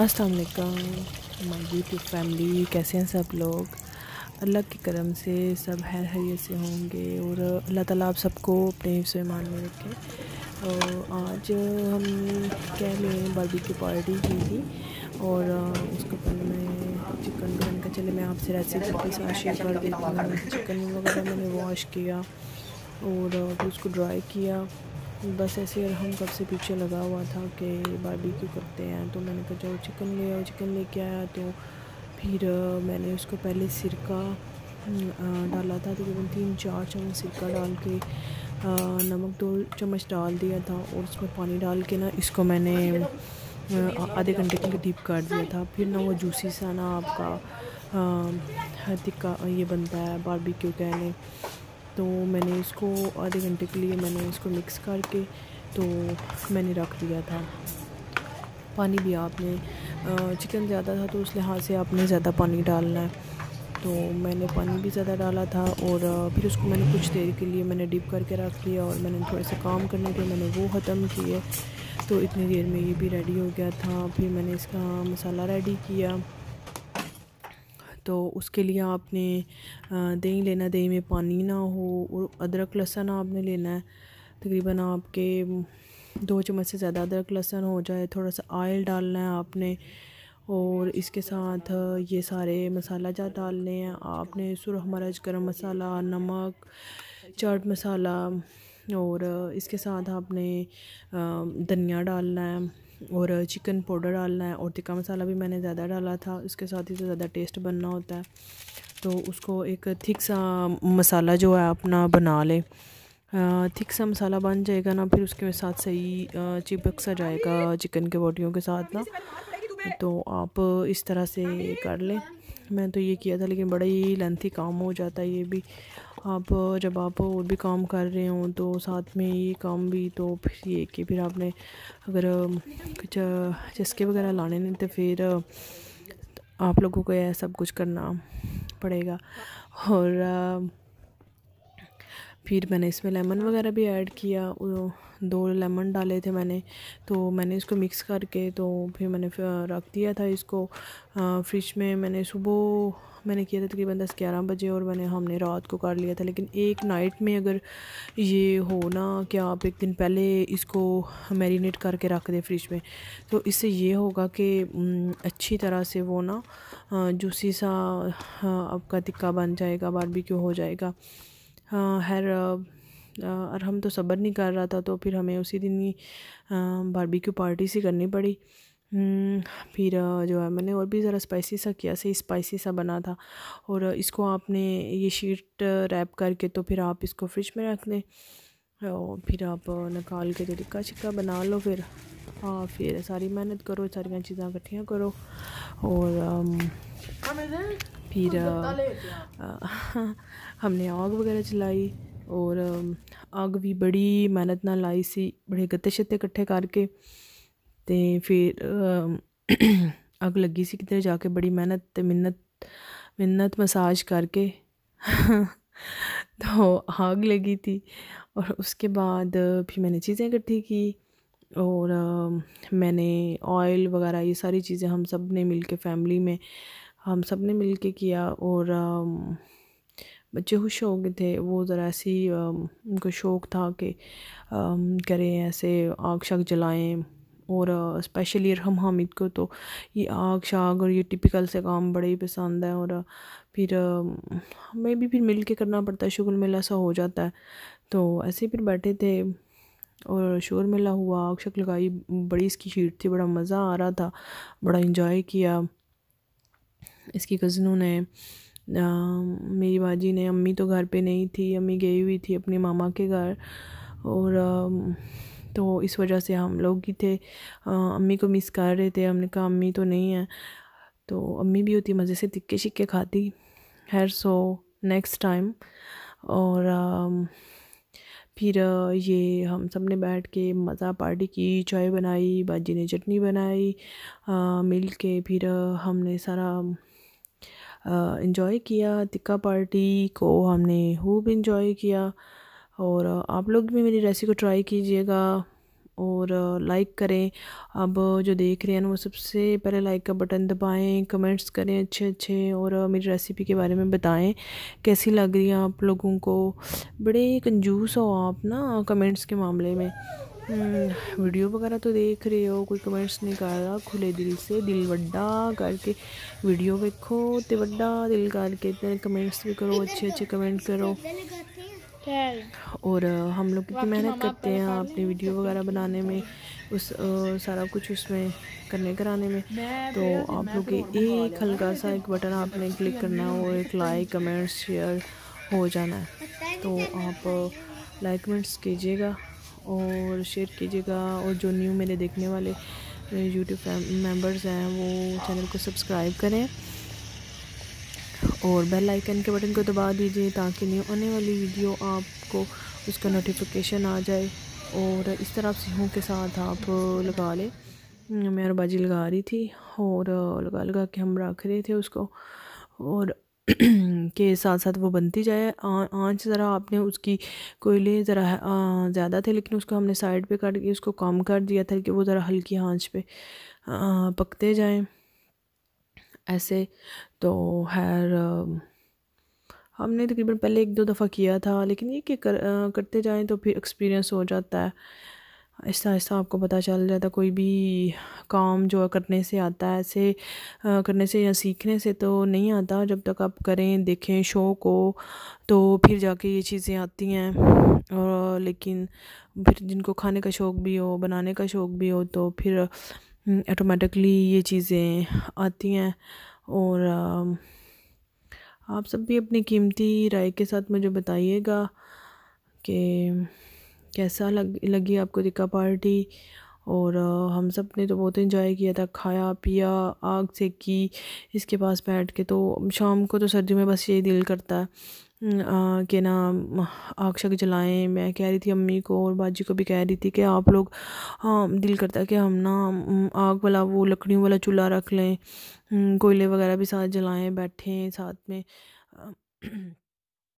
अस्सलाम वालेकुम my YouTube family कैसे हैं सब लोग अल्लाह के करम से सब हैर हैरियत से होंगे और अल्लाह ताला आप सबको अपने हिफ्स मान में रखें और आज हम क्या लें बर्बी की पार्टी की थी और उसके ऊपर मैं चिकन बन का चले मैं आपसे रेसिपी के साथ शेयर कर देती हूँ चिकन वगैरह मैंने वॉश किया और फिर उसको ड्राई किया बस ऐसे हम कब से पीछे लगा हुआ था कि बारबी क्यों करते हैं तो मैंने कहा जाओ चिकन ले आओ चिकन लेके आया तो फिर मैंने उसको पहले सिरका डाला था तकरीबन तो तीन चार चम्मच सिरका डाल के नमक दो चम्मच डाल दिया था और उसमें पानी डाल के ना इसको मैंने आधे घंटे के लिए डीप कर दिया था फिर ना वो जूसी सा ना आपका तिक्का ये बनता है बारबेक्यू कहने तो मैंने इसको आधे घंटे के लिए मैंने इसको मिक्स करके तो मैंने रख दिया था पानी भी आपने चिकन ज़्यादा था तो उस लिहाज से आपने ज़्यादा पानी डालना है तो मैंने पानी भी ज़्यादा डाला था और फिर उसको मैंने कुछ देर के लिए मैंने डिप करके रख लिया और मैंने थोड़े से काम करने के मैंने वो ख़त्म किए तो इतनी देर में ये भी रेडी हो गया था फिर मैंने इसका मसाला रेडी किया तो उसके लिए आपने दही लेना दही में पानी ना हो और अदरक लहसन आपने लेना है तकरीबन आपके दो चम्मच से ज़्यादा अदरक लहसन हो जाए थोड़ा सा आयल डालना है आपने और इसके साथ ये सारे मसाला जहाँ डालने हैं आपने सुरह मरज गरम मसाला नमक चाट मसाला और इसके साथ आपने धनिया डालना है और चिकन पाउडर डालना है और तिक्का मसाला भी मैंने ज़्यादा डाला था उसके साथ ही तो ज़्यादा टेस्ट बनना होता है तो उसको एक थिक सा मसाला जो है अपना बना ले थिक सा मसाला बन जाएगा ना फिर उसके साथ सही चिपक सा जाएगा चिकन के बोटियों के साथ ना तो आप इस तरह से कर लें मैं तो ये किया था लेकिन बड़ा ही लेंथी काम हो जाता है ये भी आप जब आप और भी काम कर रहे हो तो साथ में ये काम भी तो फिर ये कि फिर आपने अगर कुछ चस्के वगैरह लाने नहीं तो फिर आप लोगों को यह सब कुछ करना पड़ेगा और फिर मैंने इसमें लेमन वगैरह भी ऐड किया दो लेमन डाले थे मैंने तो मैंने इसको मिक्स करके तो फिर मैंने रख दिया था इसको फ्रिज में मैंने सुबह मैंने किया था तकरीबन दस ग्यारह बजे और मैंने हमने रात को कर लिया था लेकिन एक नाइट में अगर ये हो ना कि आप एक दिन पहले इसको मैरिनेट करके रख दें फ्रिज में तो इससे ये होगा कि अच्छी तरह से वो ना जूसी सा आपका तिक्का बन जाएगा बारबेक्यू हो जाएगा हाँ, खैर और हम तो सब्र नहीं कर रहा था तो फिर हमें उसी दिन ही बारबेक्यू पार्टी सी करनी पड़ी हम्म, फिर जो है मैंने और भी ज़रा स्पाइसी सा किया सही स्पाइसी सा बना था और इसको आपने ये शीट रैप करके तो फिर आप इसको फ्रिज में रख दें और फिर आप निकाल के तो टिक्का छिक्का बना लो फिर हाँ फिर सारी मेहनत करो सारियाँ चीज़ा इकट्ठिया करो और फिर हमने आग वगैरह चलाई और आग भी बड़ी मेहनत ना लाई सी बड़े गत्ते छत्ते कट्ठे करके तो फिर अग लगी सी किधर जाके बड़ी मेहनत मिन्नत मिन्नत मसाज करके तो आग लगी थी और उसके बाद फिर मैंने चीज़ें इकट्ठी की और मैंने ऑयल वगैरह ये सारी चीज़ें हम सब ने मिल के फैमिली में हम सब ने मिल के किया और बच्चे खुश हो गए थे वो ज़रा ऐसी उनको शौक़ था कि करें ऐसे आग शाग जलाएं और स्पेशली अरहम हामिद को तो ये आग शाग और ये टिपिकल से काम बड़े ही पसंद है और फिर हमें भी फिर मिल के करना पड़ता है शुगर मेला सा हो जाता है तो ऐसे फिर बैठे थे और शुगर मेला हुआ आग शक लगाई बड़ी इसकी शीट थी बड़ा मज़ा आ रहा था बड़ा इन्जॉय किया इसकी कज़नों ने मेरी बाजी ने अम्मी तो घर पे नहीं थी अम्मी गई हुई थी अपने मामा के घर और तो इस वजह से हम लोग ही थे अम्मी को मिस कर रहे थे हमने कहा अम्मी तो नहीं है तो अम्मी भी होती मज़े से तिक्के शिक्के खाती हैर सो नेक्स्ट टाइम और फिर ये हम सब ने बैठ के मज़ा पार्टी की चाय बनाई बाजी ने चटनी बनाई मिल के फिर हमने सारा इन्जॉय किया टिक्का पार्टी को हमने खूब इंजॉय किया और आप लोग भी मेरी रेसिपी को ट्राई कीजिएगा और लाइक करें अब जो देख रहे हैं ना वो सबसे पहले लाइक का बटन दबाएं कमेंट्स करें अच्छे अच्छे और मेरी रेसिपी के बारे में बताएं कैसी लग रही है आप लोगों को बड़े कंजूस हो आप ना कमेंट्स के मामले में हम्म, वीडियो वगैरह तो देख रहे हो कोई कमेंट्स नहीं कर रहा खुले दिल से दिल वड्डा करके वीडियो देखो तो वड्डा दिल करके इतने कमेंट्स भी करो अच्छे अच्छे कमेंट करो और हम लोग कितनी मेहनत करते हैं अपनी वीडियो वगैरह बनाने में उस आ, सारा कुछ उसमें करने कराने में तो आप लोग के तो एक हल्का सा एक बटन आपने क्लिक करना है और एक लाइक कमेंट शेयर हो जाना है तो आप लाइक कमेंट्स कीजिएगा और शेयर कीजिएगा और जो न्यू मेरे देखने वाले यूट्यूब मेंबर्स हैं वो चैनल को सब्सक्राइब करें और बेल आइकन के बटन को दबा दीजिए ताकि न्यू आने वाली वीडियो आपको उसका नोटिफिकेशन आ जाए और इस तरह सेहों के साथ आप लगा लें मैं बाजी लगा रही थी और लगा लगा के हम रख रहे थे उसको और के साथ साथ वो बनती जाए आँच ज़रा आपने उसकी कोयले ज़रा ज़्यादा थे लेकिन उसको हमने साइड पे काट के उसको कम कर दिया था कि वो ज़रा हल्की आँच पे आ, पकते जाएं ऐसे तो खैर हमने तकरीबन पहले एक दो दफ़ा किया था लेकिन ये कि कर, करते जाएं तो फिर एक्सपीरियंस हो जाता है ऐसा ऐसा आपको पता चल जाता कोई भी काम जो करने से आता है ऐसे करने से या सीखने से तो नहीं आता जब तक आप करें देखें शो को तो फिर जाके ये चीज़ें आती हैं और लेकिन फिर जिनको खाने का शौक़ भी हो बनाने का शौक़ भी हो तो फिर ऑटोमेटिकली हम्म, ये चीज़ें आती हैं और आप सब भी अपनी कीमती राय के साथ मुझे बताइएगा कि कैसा लग लगी आपको दिक्का पार्टी और हम सब ने तो बहुत इन्जॉय किया था खाया पिया आग से की इसके पास बैठ के तो शाम को तो सर्दियों में बस यही दिल करता है कि ना आग शक जलाएं मैं कह रही थी अम्मी को और बाजी को भी कह रही थी कि आप लोग हाँ दिल करता कि हम ना आग वाला वो लकड़ियों वाला चूल्हा रख लें कोयले वगैरह भी साथ जलाएं बैठें साथ में